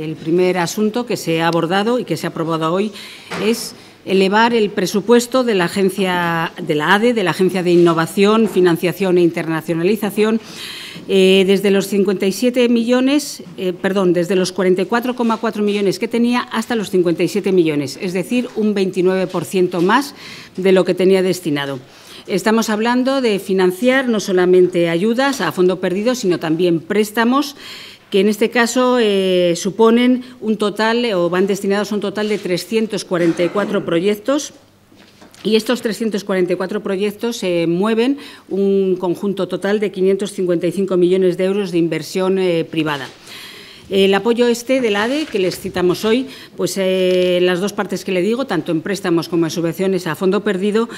El primer asunto que se ha abordado y que se ha aprobado hoy es elevar el presupuesto de la agencia de la ADE, de la Agencia de Innovación, Financiación e Internacionalización, eh, desde los 57 millones, eh, perdón, desde los 44,4 millones que tenía hasta los 57 millones, es decir, un 29% más de lo que tenía destinado. Estamos hablando de financiar no solamente ayudas a fondo perdido, sino también préstamos que en este caso eh, suponen un total eh, o van destinados a un total de 344 proyectos. Y estos 344 proyectos eh, mueven un conjunto total de 555 millones de euros de inversión privada. El apoyo este del ADE, que les citamos hoy, pues las dos partes que le digo, tanto en préstamos como en subvenciones a fondo perdido,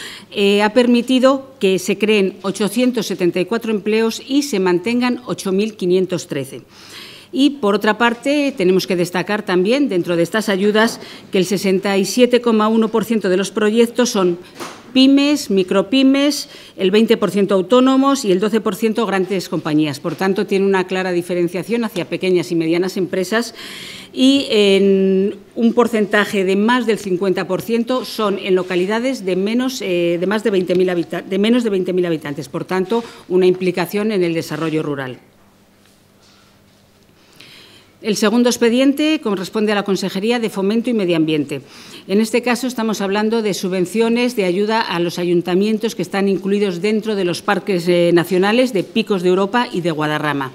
ha permitido que se creen 874 empleos y se mantengan 8.513. Y, por otra parte, tenemos que destacar también, dentro de estas ayudas, que el 67,1% de los proyectos son pymes, micropymes, el 20% autónomos y el 12% grandes compañías. Por tanto, tiene una clara diferenciación hacia pequeñas y medianas empresas y en un porcentaje de más del 50% son en localidades de menos eh, de más de de menos de 20.000 habitantes. Por tanto, una implicación en el desarrollo rural. El segundo expediente corresponde a la Consejería de Fomento y Medio Ambiente. En este caso estamos hablando de subvenciones de ayuda a los ayuntamientos que están incluidos dentro de los parques eh, nacionales de Picos de Europa y de Guadarrama.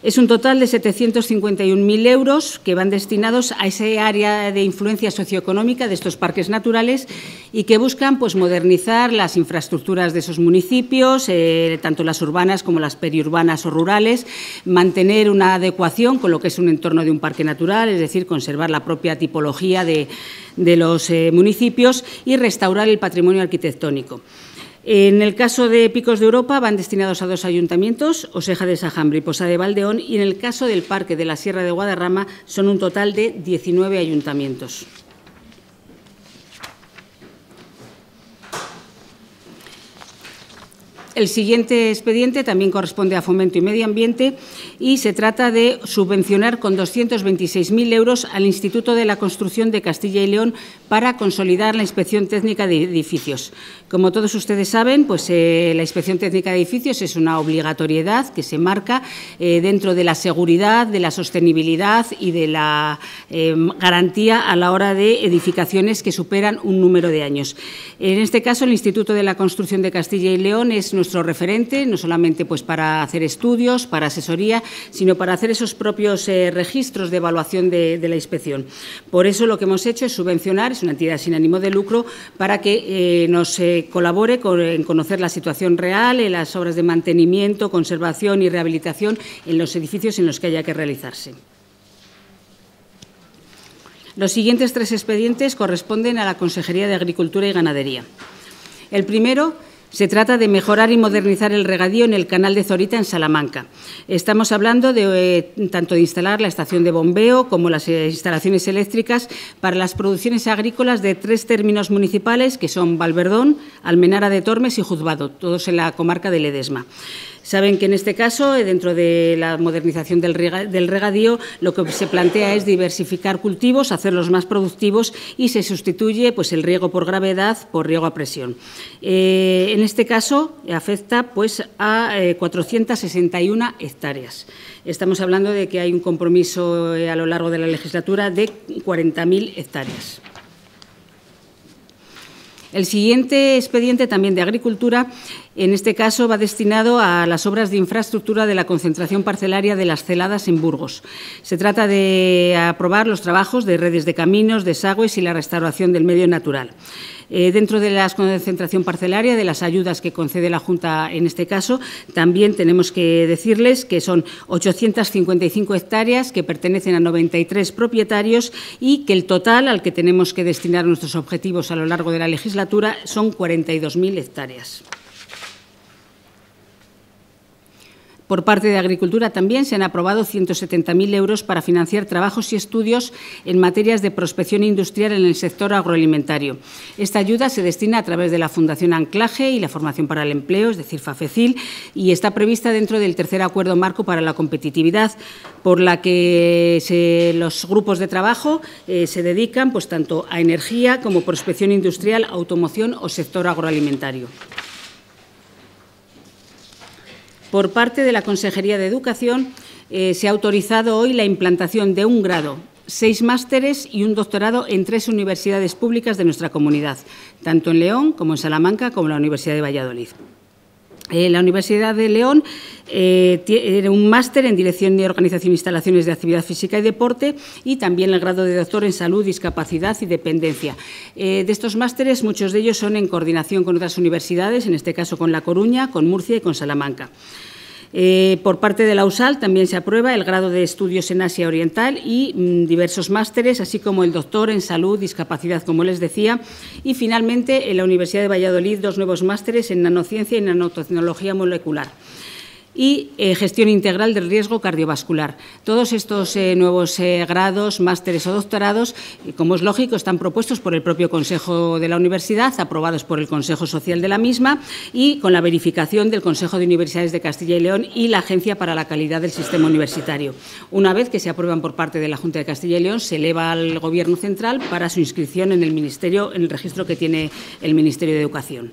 Es un total de 751.000 euros que van destinados a ese área de influencia socioeconómica de estos parques naturales y que buscan pues, modernizar las infraestructuras de esos municipios, eh, tanto las urbanas como las periurbanas o rurales, mantener una adecuación con lo que es un entorno de un parque natural, es decir, conservar la propia tipología de, los eh, municipios y restaurar el patrimonio arquitectónico. En el caso de Picos de Europa van destinados a dos ayuntamientos, Oseja de Sajambre y Posada de Valdeón, y en el caso del Parque de la Sierra de Guadarrama son un total de 19 ayuntamientos. El siguiente expediente también corresponde a Fomento y Medio Ambiente y se trata de subvencionar con 226.000 euros al Instituto de la Construcción de Castilla y León para consolidar la inspección técnica de edificios. Como todos ustedes saben, pues eh, la inspección técnica de edificios es una obligatoriedad que se marca eh, dentro de la seguridad, de la sostenibilidad y de la em, garantía a la hora de edificaciones que superan un número de años. En este caso, el Instituto de la Construcción de Castilla y León es nuestro nuestro referente, no solamente pues, para hacer estudios, para asesoría, sino para hacer esos propios eh, registros de evaluación de, la inspección. Por eso lo que hemos hecho es subvencionar, es una entidad sin ánimo de lucro, para que eh, nos eh, colabore en conocer la situación real, en las obras de mantenimiento, conservación y rehabilitación en los edificios en los que haya que realizarse. Los siguientes tres expedientes corresponden a la Consejería de Agricultura y Ganadería. El primero se trata de mejorar y modernizar el regadío en el canal de Zorita, en Salamanca. Estamos hablando de, eh, tanto de instalar la estación de bombeo como las eh, instalaciones eléctricas para las producciones agrícolas de tres términos municipales, que son Valverdón, Almenara de Tormes y Juzbado, todos en la comarca de Ledesma. Saben que en este caso, eh, dentro de la modernización del, regadío, lo que se plantea es diversificar cultivos, hacerlos más productivos y se sustituye pues, el riego por gravedad por riego a presión. Eh, en este caso, afecta pues, a 461 eh, hectáreas. Estamos hablando de que hay un compromiso a lo largo de la legislatura de 40.000 hectáreas. El siguiente expediente, también de Agricultura, en este caso va destinado a las obras de infraestructura de la concentración parcelaria de las celadas en Burgos. Se trata de aprobar los trabajos de redes de caminos, desagües y la restauración del medio natural. Eh, dentro de la concentración parcelaria, de las ayudas que concede la Junta en este caso, también tenemos que decirles que son 855 hectáreas que pertenecen a 93 propietarios y que el total al que tenemos que destinar nuestros objetivos a lo largo de la legislatura son 42.000 hectáreas. Por parte de Agricultura también se han aprobado 170.000 euros para financiar trabajos y estudios en materias de prospección industrial en el sector agroalimentario. Esta ayuda se destina a través de la Fundación Anclaje y la Formación para el Empleo, es decir, FAFECIL, y está prevista dentro del tercer acuerdo marco para la competitividad, por la que los grupos de trabajo eh, se dedican pues, tanto a energía como prospección industrial, automoción o sector agroalimentario. Por parte de la Consejería de Educación eh, se ha autorizado hoy la implantación de un grado seis másteres y un doctorado en tres universidades públicas de nuestra comunidad, tanto en León como en Salamanca como en la Universidad de Valladolid. Eh, la Universidad de León eh, tiene un máster en Dirección y Organización e Instalaciones de Actividad Física y Deporte y también el grado de doctor en Salud, Discapacidad y Dependencia. Eh, de estos másteres, muchos de ellos son en coordinación con otras universidades, en este caso con La Coruña, con Murcia y con Salamanca. Eh, por parte de la USAL también se aprueba el grado de estudios en Asia Oriental y mm, diversos másteres, así como el doctor en salud, discapacidad, como les decía. Y finalmente, en la Universidad de Valladolid, dos nuevos másteres en nanociencia y nanotecnología molecular y eh, gestión integral del riesgo cardiovascular. Todos estos eh, nuevos eh, grados, másteres o doctorados, como es lógico, están propuestos por el propio Consejo de la Universidad, aprobados por el Consejo Social de la misma y con la verificación del Consejo de Universidades de Castilla y León y la Agencia para la Calidad del Sistema Universitario. Una vez que se aprueban por parte de la Junta de Castilla y León, se eleva al Gobierno Central para su inscripción en el Ministerio, en el registro que tiene el Ministerio de Educación.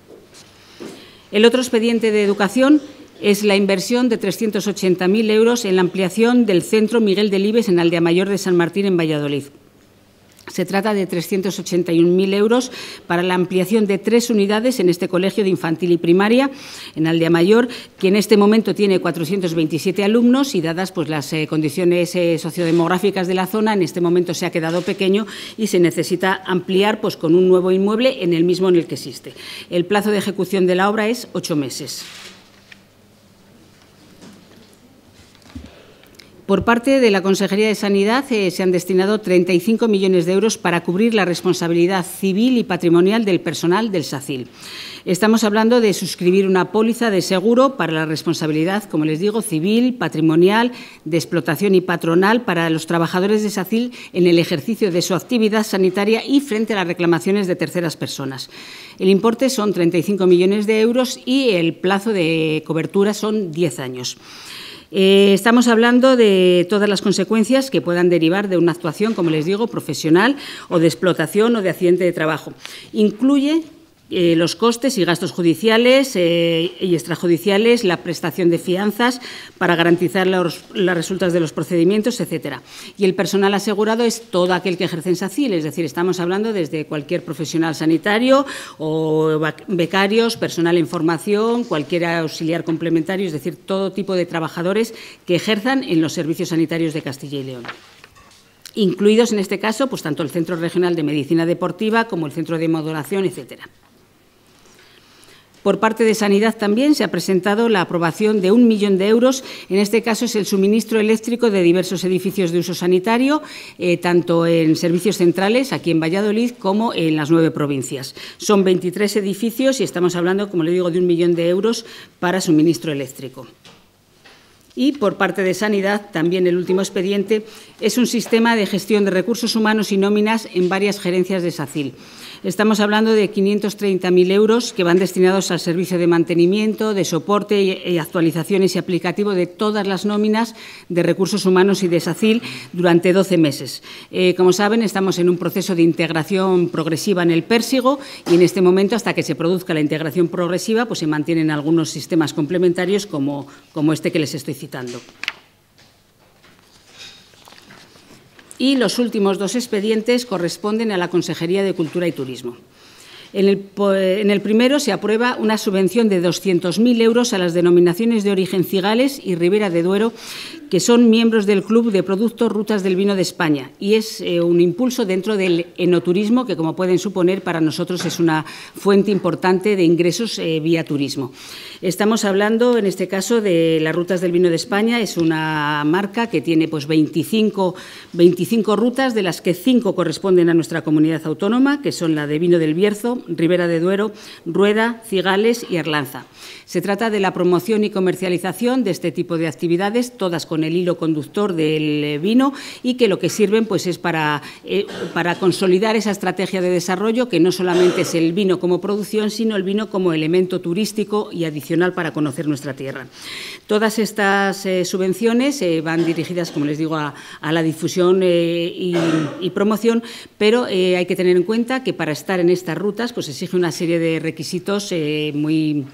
El otro expediente de educación es la inversión de 380.000 euros en la ampliación del centro Miguel de Libes en Aldea Mayor de San Martín, en Valladolid. Se trata de 381.000 euros para la ampliación de tres unidades en este colegio de infantil y primaria en Aldea Mayor, que en este momento tiene 427 alumnos y dadas pues, las eh, condiciones eh, sociodemográficas de la zona, en este momento se ha quedado pequeño y se necesita ampliar pues, con un nuevo inmueble en el mismo en el que existe. El plazo de ejecución de la obra es ocho meses. Por parte de la Consejería de Sanidad eh, se han destinado 35 millones de euros para cubrir la responsabilidad civil y patrimonial del personal del SACIL. Estamos hablando de suscribir una póliza de seguro para la responsabilidad, como les digo, civil, patrimonial, de explotación y patronal para los trabajadores de SACIL en el ejercicio de su actividad sanitaria y frente a las reclamaciones de terceras personas. El importe son 35 millones de euros y el plazo de cobertura son 10 años. Eh, estamos hablando de todas las consecuencias que puedan derivar de una actuación, como les digo, profesional o de explotación o de accidente de trabajo. Incluye eh, los costes y gastos judiciales eh, y extrajudiciales, la prestación de fianzas para garantizar las resultas de los procedimientos, etcétera. Y el personal asegurado es todo aquel que ejerce en SACIL, es decir, estamos hablando desde cualquier profesional sanitario o becarios, personal en formación, cualquier auxiliar complementario, es decir, todo tipo de trabajadores que ejerzan en los servicios sanitarios de Castilla y León incluidos en este caso pues tanto el Centro Regional de Medicina Deportiva como el Centro de Modulación, etcétera. Por parte de Sanidad también se ha presentado la aprobación de un millón de euros. En este caso es el suministro eléctrico de diversos edificios de uso sanitario, eh, tanto en servicios centrales aquí en Valladolid como en las nueve provincias. Son 23 edificios y estamos hablando, como le digo, de un millón de euros para suministro eléctrico. Y por parte de Sanidad, también el último expediente, es un sistema de gestión de recursos humanos y nóminas en varias gerencias de SACIL. Estamos hablando de 530.000 euros que van destinados al servicio de mantenimiento, de soporte y actualizaciones y aplicativo de todas las nóminas de recursos humanos y de SACIL durante 12 meses. Eh, como saben, estamos en un proceso de integración progresiva en el Pérsigo y en este momento, hasta que se produzca la integración progresiva, pues se mantienen algunos sistemas complementarios como, como este que les estoy citando. Y los últimos dos expedientes corresponden a la Consejería de Cultura y Turismo. En el, primero se aprueba una subvención de 200.000 euros a las denominaciones de origen Cigales y Ribera de Duero, que son miembros del Club de Productos Rutas del Vino de España. Y es eh, un impulso dentro del enoturismo, que como pueden suponer para nosotros es una fuente importante de ingresos eh, vía turismo. Estamos hablando en este caso de las Rutas del Vino de España. Es una marca que tiene pues, 25, 25 rutas, de las que 5 corresponden a nuestra comunidad autónoma, que son la de Vino del Bierzo, Ribera de Duero, Rueda, Cigales y Arlanza. Se trata de la promoción y comercialización de este tipo de actividades, todas con el hilo conductor del eh, vino y que lo que sirven pues, es para, eh, para consolidar esa estrategia de desarrollo que no solamente es el vino como producción, sino el vino como elemento turístico y adicional para conocer nuestra tierra. Todas estas eh, subvenciones van dirigidas, como les digo, a, la difusión y, promoción, pero hay que tener en cuenta que para estar en estas rutas, pues exige una serie de requisitos eh, muy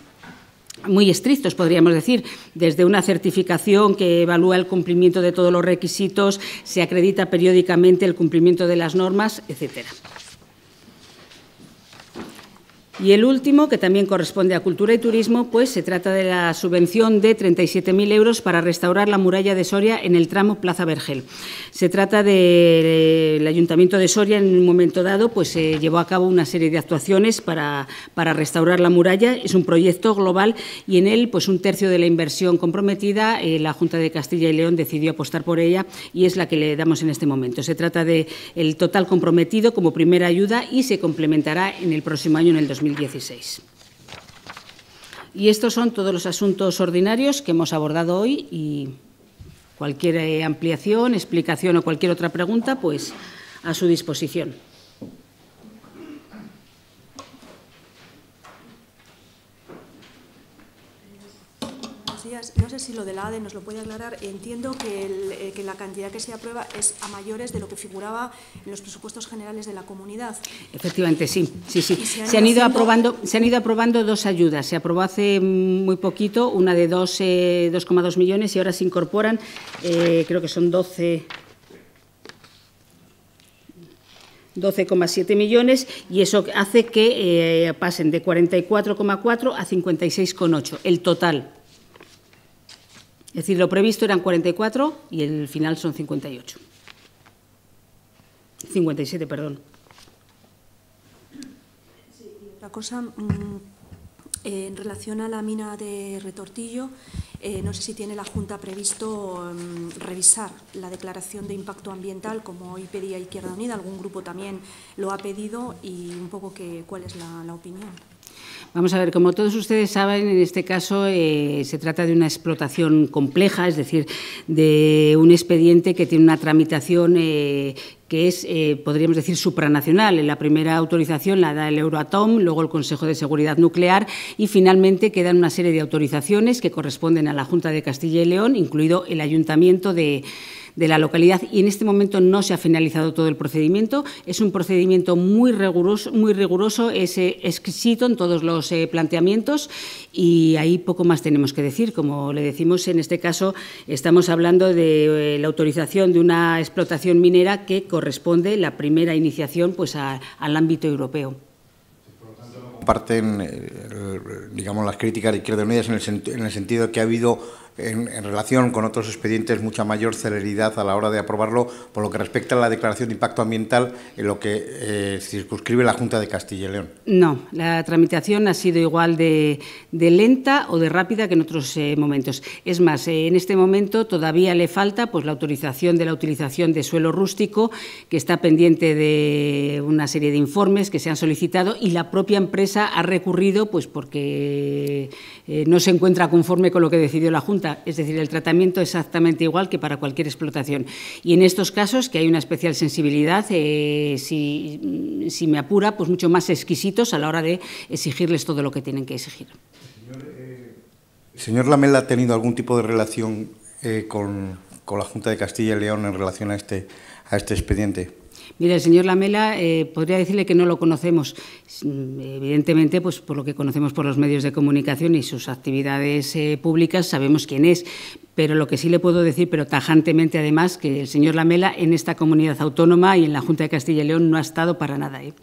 muy estrictos, podríamos decir, desde una certificación que evalúa el cumplimiento de todos los requisitos, se acredita periódicamente el cumplimiento de las normas, etcétera. Y el último, que también corresponde a Cultura y Turismo, pues se trata de la subvención de 37.000 euros para restaurar la muralla de Soria en el tramo Plaza Vergel. Se trata del Ayuntamiento de Soria, en un momento dado, pues se llevó a cabo una serie de actuaciones para, para, restaurar la muralla. Es un proyecto global y en él, pues un tercio de la inversión comprometida, eh, la Junta de Castilla y León decidió apostar por ella y es la que le damos en este momento. Se trata del total comprometido como primera ayuda y se complementará en el próximo año, en el 2020. Y estos son todos los asuntos ordinarios que hemos abordado hoy y cualquier ampliación, explicación o cualquier otra pregunta, pues a su disposición. No sé si lo de la ADE nos lo puede aclarar. Entiendo eh, que, la cantidad que se aprueba es a mayores de lo que figuraba en los presupuestos generales de la comunidad. Efectivamente, sí. sí, sí. Se han, ido aprobando, se han ido aprobando dos ayudas. Se aprobó hace muy poquito una de 2,2 eh, millones y ahora se incorporan, eh, creo que son 12. 12,7 millones y eso hace que pasen de 44,4 a 56,8 el total es decir, lo previsto eran 44 y el final son 58. 57, perdón. Sí, la cosa mm, eh, en relación a la mina de Retortillo, eh, no sé si tiene la Junta previsto mm, revisar la declaración de impacto ambiental, como hoy pedía Izquierda Unida, algún grupo también lo ha pedido, y un poco que, cuál es la, la opinión. Vamos a ver, como todos ustedes saben, en este caso eh, se trata de una explotación compleja, es decir, de un expediente que tiene una tramitación eh, que es, eh, podríamos decir, supranacional. La primera autorización la da el Euroatom, luego el Consejo de Seguridad Nuclear y finalmente quedan una serie de autorizaciones que corresponden a la Junta de Castilla y León, incluido el Ayuntamiento de, de la localidad y en este momento no se ha finalizado todo el procedimiento. Es un procedimiento muy riguroso, muy riguroso es eh, exquisito en todos los eh, planteamientos y ahí poco más tenemos que decir. Como le decimos, en este caso estamos hablando de eh, la autorización de una explotación minera que corresponde la primera iniciación pues, al ámbito europeo parten digamos las críticas de Izquierda Unida en el, en el sentido que ha habido en, relación con otros expedientes mucha mayor celeridad a la hora de aprobarlo por lo que respecta a la declaración de impacto ambiental en lo que eh, circunscribe la Junta de Castilla y León. No, la tramitación ha sido igual de, lenta o de rápida que en otros eh, momentos. Es más, eh, en este momento todavía le falta pues, la autorización de la utilización de suelo rústico, que está pendiente de una serie de informes que se han solicitado y la propia empresa ha recurrido pues, porque eh, no se encuentra conforme con lo que decidió la Junta. Es decir, el tratamiento es exactamente igual que para cualquier explotación. Y en estos casos, que hay una especial sensibilidad, eh, si, me apura, pues mucho más exquisitos a la hora de exigirles todo lo que tienen que exigir. Señor, eh, Lamela ha tenido algún tipo de relación con, con, la Junta de Castilla y León en relación a este, a este expediente? Mira, el señor Lamela eh, podría decirle que no lo conocemos, evidentemente, pues por lo que conocemos por los medios de comunicación y sus actividades eh, públicas, sabemos quién es. Pero lo que sí le puedo decir, pero tajantemente además, que el señor Lamela en esta comunidad autónoma y en la Junta de Castilla y León no ha estado para nada. ahí. ¿eh?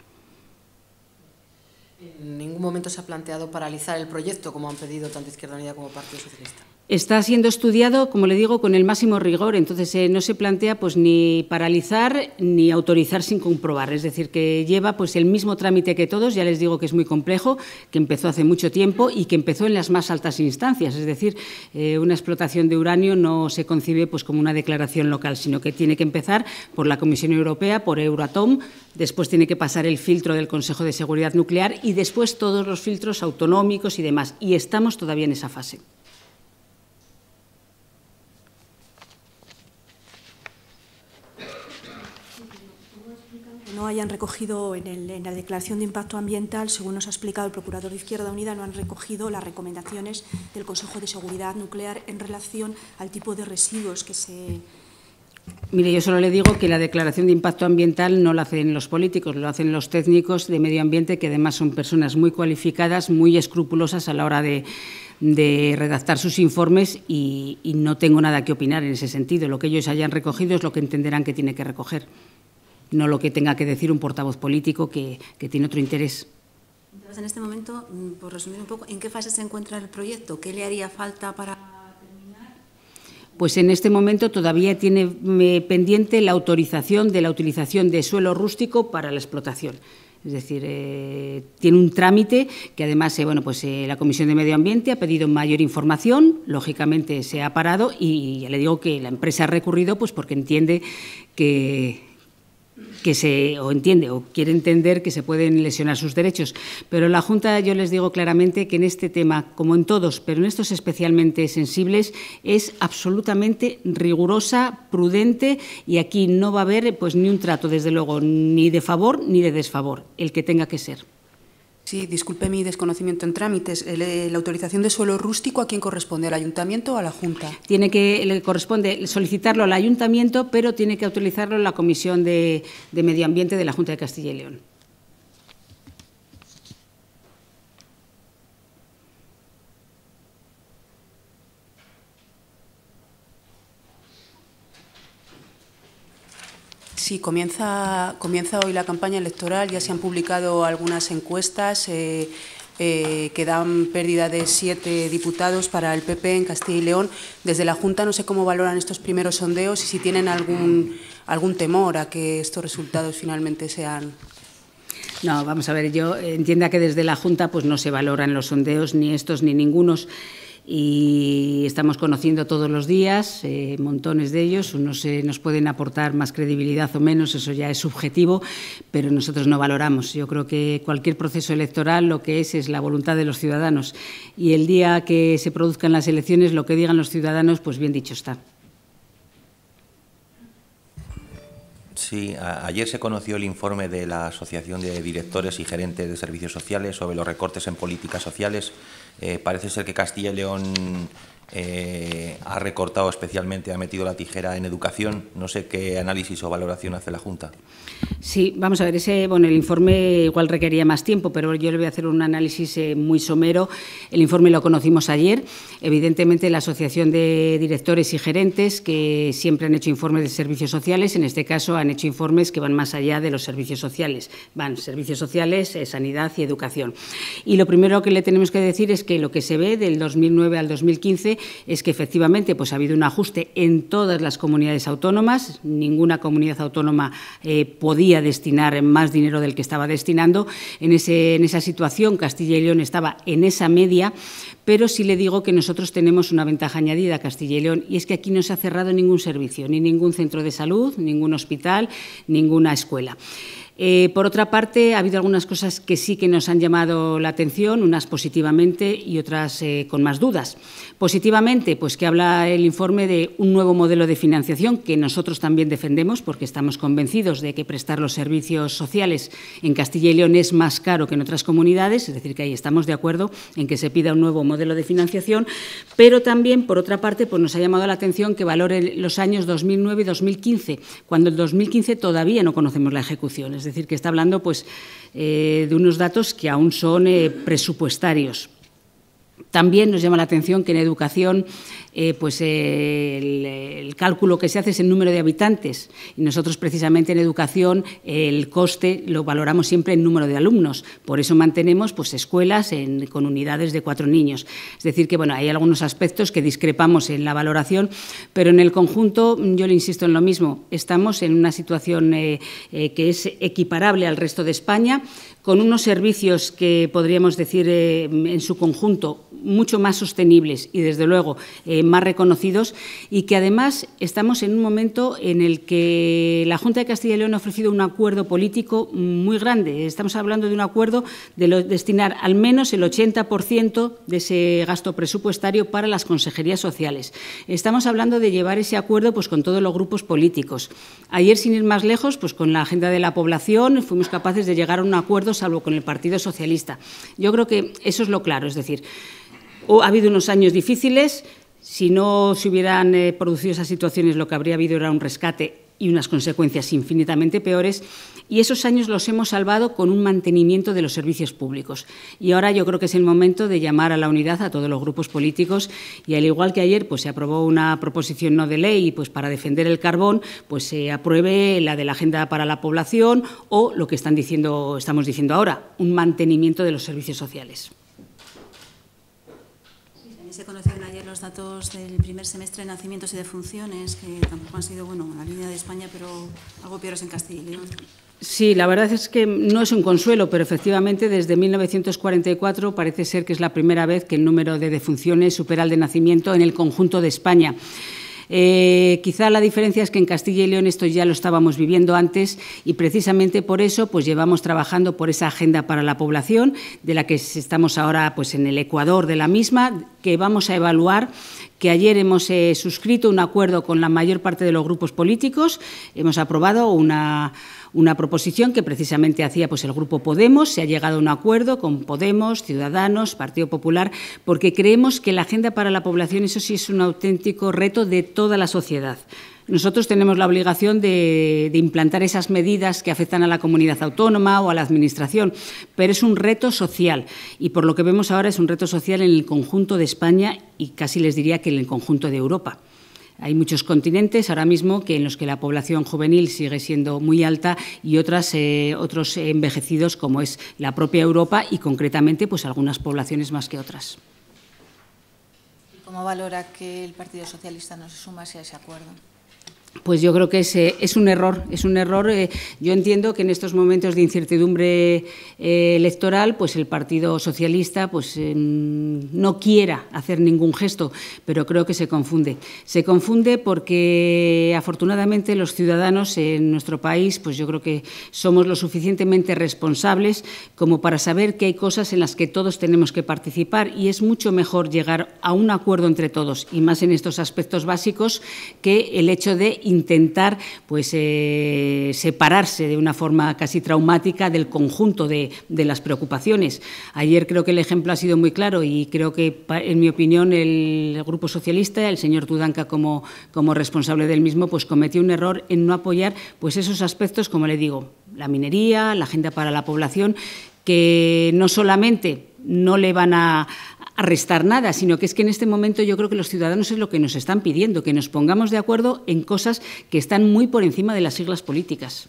En ningún momento se ha planteado paralizar el proyecto, como han pedido tanto Izquierda Unida como Partido Socialista. Está siendo estudiado, como le digo, con el máximo rigor, entonces eh, no se plantea pues ni paralizar ni autorizar sin comprobar, es decir, que lleva pues el mismo trámite que todos, ya les digo que es muy complejo, que empezó hace mucho tiempo y que empezó en las más altas instancias, es decir, eh, una explotación de uranio no se concibe pues como una declaración local, sino que tiene que empezar por la Comisión Europea, por Euratom, después tiene que pasar el filtro del Consejo de Seguridad Nuclear y después todos los filtros autonómicos y demás, y estamos todavía en esa fase. hayan recogido en, la declaración de impacto ambiental, según nos ha explicado el procurador de Izquierda Unida, no han recogido las recomendaciones del Consejo de Seguridad Nuclear en relación al tipo de residuos que se... Mire, yo solo le digo que la declaración de impacto ambiental no la hacen los políticos, lo hacen los técnicos de medio ambiente, que además son personas muy cualificadas, muy escrupulosas a la hora de, redactar sus informes y, no tengo nada que opinar en ese sentido. Lo que ellos hayan recogido es lo que entenderán que tiene que recoger no lo que tenga que decir un portavoz político que, tiene otro interés. en este momento, mm, por resumir un poco, ¿en qué fase se encuentra el proyecto? ¿Qué le haría falta para terminar? Pues en este momento todavía tiene mm, eh, pendiente la autorización de la utilización de suelo rústico para la explotación. Es decir, eh, tiene un trámite que además eh, bueno, pues, la Comisión de Medio Ambiente ha pedido mayor información, lógicamente se ha parado y ya le digo que la empresa ha recurrido pues, porque entiende que que se o entiende o quiere entender que se pueden lesionar sus derechos. Pero la Junta, yo les digo claramente que en este tema, como en todos, pero en estos especialmente sensibles, es absolutamente rigurosa, prudente y aquí no va a haber pues ni un trato, desde luego, ni de favor ni de desfavor, el que tenga que ser. Sí, disculpe mi desconocimiento en trámites. Eh, ¿La autorización de suelo rústico a quién corresponde? ¿Al ayuntamiento o a la Junta? Tiene que, le corresponde solicitarlo al ayuntamiento, pero tiene que autorizarlo la Comisión de Medio Ambiente de la Junta de Castilla y León. Sí, comienza, comienza hoy la campaña electoral, ya se han publicado algunas encuestas. Eh, eh, que dan pérdida de siete diputados para el PP en Castilla y León. Desde la Junta no sé cómo valoran estos primeros sondeos y si tienen algún, algún temor a que estos resultados finalmente sean no, vamos a ver, yo entienda que desde la Junta pues no se valoran los sondeos, ni estos ni ningunos y estamos conociendo todos los días eh, montones de ellos. Unos eh, nos pueden aportar más credibilidad o menos, eso ya es subjetivo, pero nosotros no valoramos. Yo creo que cualquier proceso electoral lo que es es la voluntad de los ciudadanos y el día que se produzcan las elecciones lo que digan los ciudadanos, pues bien dicho está. Sí, ayer se conoció el informe de la Asociación de Directores y Gerentes de Servicios Sociales sobre los recortes en políticas sociales. Eh, parece ser que Castilla y León eh, ha recortado especialmente, ha metido la tijera en educación. No sé qué análisis o valoración hace la Junta. Sí, vamos a ver, ese, bueno, el informe igual requería más tiempo, pero yo le voy a hacer un análisis eh, muy somero. El informe lo conocimos ayer. Evidentemente, la Asociación de Directores y Gerentes, que siempre han hecho informes de servicios sociales, en este caso han hecho informes que van más allá de los servicios sociales. Van servicios sociales, eh, sanidad y educación. Y lo primero que le tenemos que decir es que lo que se ve del 2009 al 2015 es que efectivamente pues, ha habido un ajuste en todas las comunidades autónomas. Ninguna comunidad autónoma eh, podía destinar más dinero del que estaba destinando. En, en esa situación, Castilla y León estaba en esa media, pero sí le digo que nosotros tenemos una ventaja añadida a Castilla y León y es que aquí no se ha cerrado ningún servicio, ni ningún centro de salud, ningún hospital, ninguna escuela. Eh, por otra parte, ha habido algunas cosas que sí que nos han llamado la atención, unas positivamente y otras eh, con más dudas. Positivamente, pues que habla el informe de un nuevo modelo de financiación que nosotros también defendemos porque estamos convencidos de que prestar los servicios sociales en Castilla y León es más caro que en otras comunidades, es decir, que ahí estamos de acuerdo en que se pida un nuevo modelo de financiación, pero también, por otra parte, pues nos ha llamado la atención que valore los años 2009 y 2015, cuando el 2015 todavía no conocemos la ejecución. Es decir, que está hablando pues, eh, de unos datos que aún son eh, presupuestarios. También nos llama la atención que en educación eh, pues eh, el, cálculo que se hace es el número de habitantes. Y nosotros, precisamente en educación, eh, el coste lo valoramos siempre en número de alumnos. Por eso mantenemos pues, escuelas con unidades de cuatro niños. Es decir, que bueno, hay algunos aspectos que discrepamos en la valoración, pero en el conjunto, yo le insisto en lo mismo, estamos en una situación que es equiparable al resto de España, con unos servicios que podríamos decir en su conjunto mucho más sostenibles y, desde luego, eh, más reconocidos y que además estamos en un momento en el que la Junta de Castilla y León ha ofrecido un acuerdo político muy grande. Estamos hablando de un acuerdo de destinar al menos el 80% de ese gasto presupuestario para las consejerías sociales. Estamos hablando de llevar ese acuerdo pues, con todos los grupos políticos. Ayer, sin ir más lejos, pues, con la agenda de la población fuimos capaces de llegar a un acuerdo, salvo con el Partido Socialista. Yo creo que eso es lo claro, es decir, ha habido unos años difíciles, si no se hubieran eh, producido esas situaciones, lo que habría habido era un rescate y unas consecuencias infinitamente peores. Y esos años los hemos salvado con un mantenimiento de los servicios públicos. Y ahora yo creo que es el momento de llamar a la unidad a todos los grupos políticos. Y al igual que ayer, pues se aprobó una proposición no de ley, pues para defender el carbón, pues se apruebe la de la agenda para la población o lo que están diciendo, estamos diciendo ahora, un mantenimiento de los servicios sociales se conocieron ayer los datos del primer semestre de nacimientos y defunciones, que tampoco han sido, bueno, la línea de España, pero algo peores en Castilla Sí, la verdad es que no es un consuelo, pero efectivamente desde 1944 parece ser que es la primera vez que el número de defunciones supera el de nacimiento en el conjunto de España. Eh, quizá la diferencia es que en Castilla y León esto ya lo estábamos viviendo antes y precisamente por eso pues llevamos trabajando por esa agenda para la población de la que estamos ahora pues en el Ecuador de la misma que vamos a evaluar que ayer hemos eh, suscrito un acuerdo con la mayor parte de los grupos políticos hemos aprobado una una proposición que precisamente hacía pues, el Grupo Podemos. Se ha llegado a un acuerdo con Podemos, Ciudadanos, Partido Popular, porque creemos que la agenda para la población, eso sí, es un auténtico reto de toda la sociedad. Nosotros tenemos la obligación de, de, implantar esas medidas que afectan a la comunidad autónoma o a la Administración, pero es un reto social y por lo que vemos ahora es un reto social en el conjunto de España y casi les diría que en el conjunto de Europa. Hay muchos continentes ahora mismo que en los que la población juvenil sigue siendo muy alta y otras, eh, otros envejecidos como es la propia Europa y concretamente pues algunas poblaciones más que otras. ¿Cómo valora que el Partido Socialista no se sumase a ese acuerdo? pues yo creo que es, eh, es, un error. Es un error. Eh, yo entiendo que en estos momentos de incertidumbre eh, electoral, pues el Partido Socialista pues, no quiera hacer ningún gesto, pero creo que se confunde. Se confunde porque afortunadamente los ciudadanos en nuestro país, pues yo creo que somos lo suficientemente responsables como para saber que hay cosas en las que todos tenemos que participar y es mucho mejor llegar a un acuerdo entre todos, y más en estos aspectos básicos, que el hecho de intentar pues, eh, separarse de una forma casi traumática del conjunto de, las preocupaciones. Ayer creo que el ejemplo ha sido muy claro y creo que, en mi opinión, el Grupo Socialista, el señor Tudanca como, como responsable del mismo, pues cometió un error en no apoyar pues, esos aspectos, como le digo, la minería, la agenda para la población, que no solamente no le van a, arrestar nada, sino que es que en este momento yo creo que los ciudadanos es lo que nos están pidiendo, que nos pongamos de acuerdo en cosas que están muy por encima de las siglas políticas.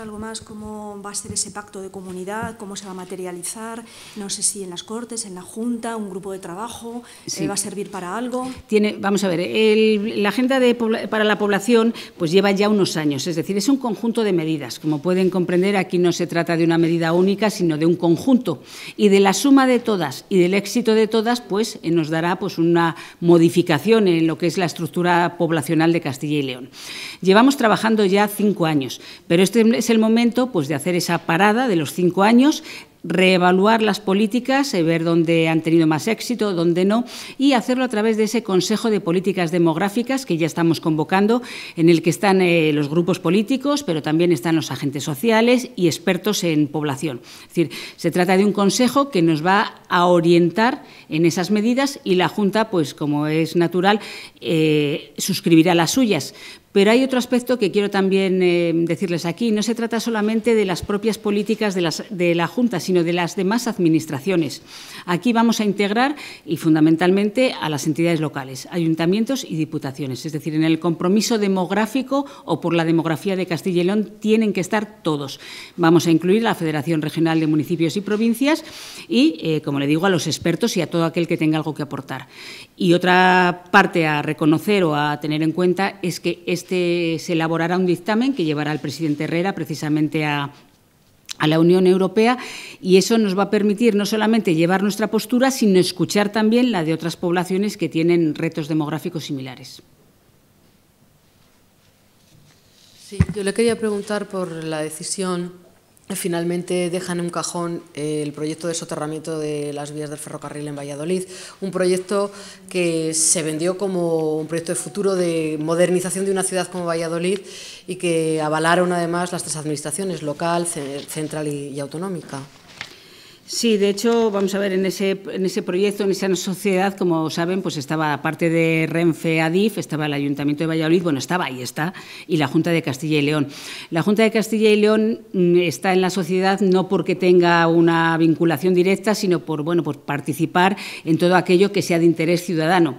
algo más, cómo va a ser ese pacto de comunidad, cómo se va a materializar, no sé si en las Cortes, en la Junta, un grupo de trabajo, eh, ¿va a servir para algo? Tiene, vamos a ver, la agenda para la población pues lleva ya unos años, es decir, es un conjunto de medidas. Como pueden comprender, aquí no se trata de una medida única, sino de un conjunto. Y de la suma de todas y del éxito de todas, pues eh, nos dará pues, una modificación en lo que es la estructura poblacional de Castilla y León. Llevamos trabajando ya cinco años, pero este, es el momento pues, de hacer esa parada de los cinco años, reevaluar las políticas, eh, ver dónde han tenido más éxito, dónde no, y hacerlo a través de ese Consejo de Políticas Demográficas que ya estamos convocando, en el que están eh, los grupos políticos, pero también están los agentes sociales y expertos en población. Es decir, se trata de un consejo que nos va a orientar en esas medidas y la Junta, pues como es natural, eh, suscribirá las suyas. Pero hay otro aspecto que quiero también eh, decirles aquí. No se trata solamente de las propias políticas de, de, la Junta, sino de las demás administraciones. Aquí vamos a integrar y fundamentalmente a las entidades locales, ayuntamientos y diputaciones. Es decir, en el compromiso demográfico o por la demografía de Castilla y León tienen que estar todos. Vamos a incluir a la Federación Regional de Municipios y Provincias y, eh, como le digo, a los expertos y a todo aquel que tenga algo que aportar. Y otra parte a reconocer o a tener en cuenta es que es este, se elaborará un dictamen que llevará al presidente Herrera precisamente a, a la Unión Europea y eso nos va a permitir no solamente llevar nuestra postura, sino escuchar también la de otras poblaciones que tienen retos demográficos similares. Sí, yo le quería preguntar por la decisión Finalmente dejan en un cajón eh, el proyecto de soterramiento de las vías del ferrocarril en Valladolid, un proyecto que se vendió como un proyecto de futuro de modernización de una ciudad como Valladolid y que avalaron además las tres administraciones, local, central y autonómica. Sí, de hecho, vamos a ver, en ese, en ese proyecto, en esa sociedad, como saben, pues estaba, parte de Renfe Adif, estaba el Ayuntamiento de Valladolid, bueno, estaba ahí está, y la Junta de Castilla y León. La Junta de Castilla y León mm, está en la sociedad no porque tenga una vinculación directa, sino por, bueno, por participar en todo aquello que sea de interés ciudadano.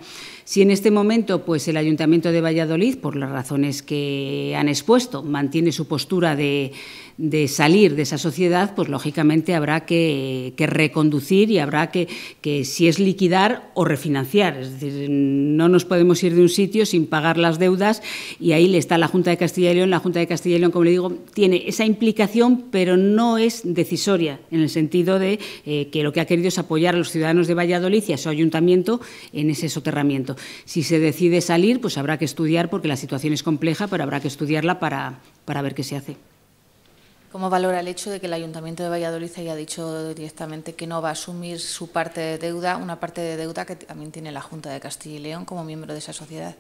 Si en este momento pues el Ayuntamiento de Valladolid, por las razones que han expuesto, mantiene su postura de de salir de esa sociedad, pues lógicamente habrá que, reconducir y habrá que, que, si es liquidar o refinanciar. Es decir, no nos podemos ir de un sitio sin pagar las deudas y ahí le está la Junta de Castilla y León. La Junta de Castilla y León, como le digo, tiene esa implicación, pero no es decisoria, en el sentido de eh, que lo que ha querido es apoyar a los ciudadanos de Valladolid y a su ayuntamiento en ese soterramiento. Si se decide salir, pues habrá que estudiar, porque la situación es compleja, pero habrá que estudiarla para, para ver qué se hace. ¿Cómo valora el hecho de que el Ayuntamiento de Valladolid haya dicho directamente que no va a asumir su parte de deuda, una parte de deuda que también tiene la Junta de Castilla y León como miembro de esa sociedad?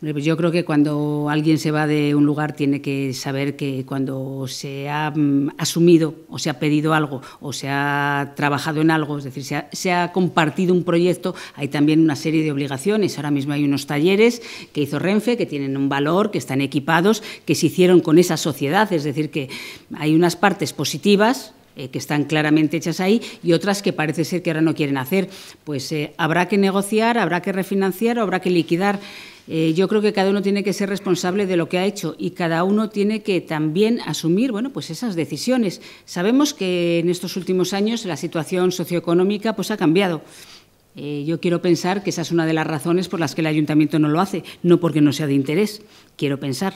Pues yo creo que cuando alguien se va de un lugar tiene que saber que cuando se ha mm, asumido o se ha pedido algo o se ha trabajado en algo, es decir, se ha, compartido un proyecto, hay también una serie de obligaciones. Ahora mismo hay unos talleres que hizo Renfe, que tienen un valor, que están equipados, que se hicieron con esa sociedad, es decir, que hay unas partes positivas eh, que están claramente hechas ahí y otras que parece ser que ahora no quieren hacer. Pues eh, habrá que negociar, habrá que refinanciar, habrá que liquidar. Eh, yo creo que cada uno tiene que ser responsable de lo que ha hecho y cada uno tiene que también asumir bueno, pues esas decisiones. Sabemos que en estos últimos años la situación socioeconómica pues, ha cambiado. Eh, yo quiero pensar que esa es una de las razones por las que el ayuntamiento no lo hace, no porque no sea de interés, quiero pensar.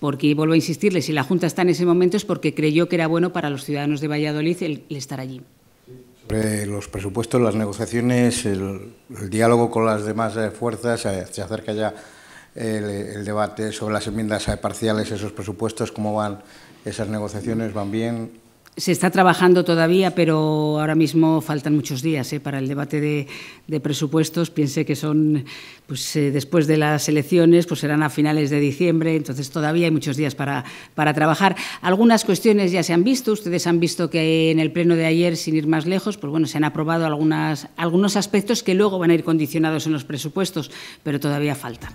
Porque, vuelvo a insistirle, si la Junta está en ese momento es porque creyó que era bueno para los ciudadanos de Valladolid el estar allí los presupuestos, las negociaciones, el, diálogo con las demás eh, fuerzas, eh, se, acerca ya el, el, debate sobre las enmiendas eh, parciales, esos presupuestos, cómo van esas negociaciones, van bien. Se está trabajando todavía, pero ahora mismo faltan muchos días ¿eh? para el debate de, presupuestos. Piense que son, pues, eh, después de las elecciones, pues serán a finales de diciembre, entonces todavía hay muchos días para, trabajar. Algunas cuestiones ya se han visto, ustedes han visto que en el pleno de ayer, sin ir más lejos, pues bueno, se han aprobado algunas, algunos aspectos que luego van a ir condicionados en los presupuestos, pero todavía faltan.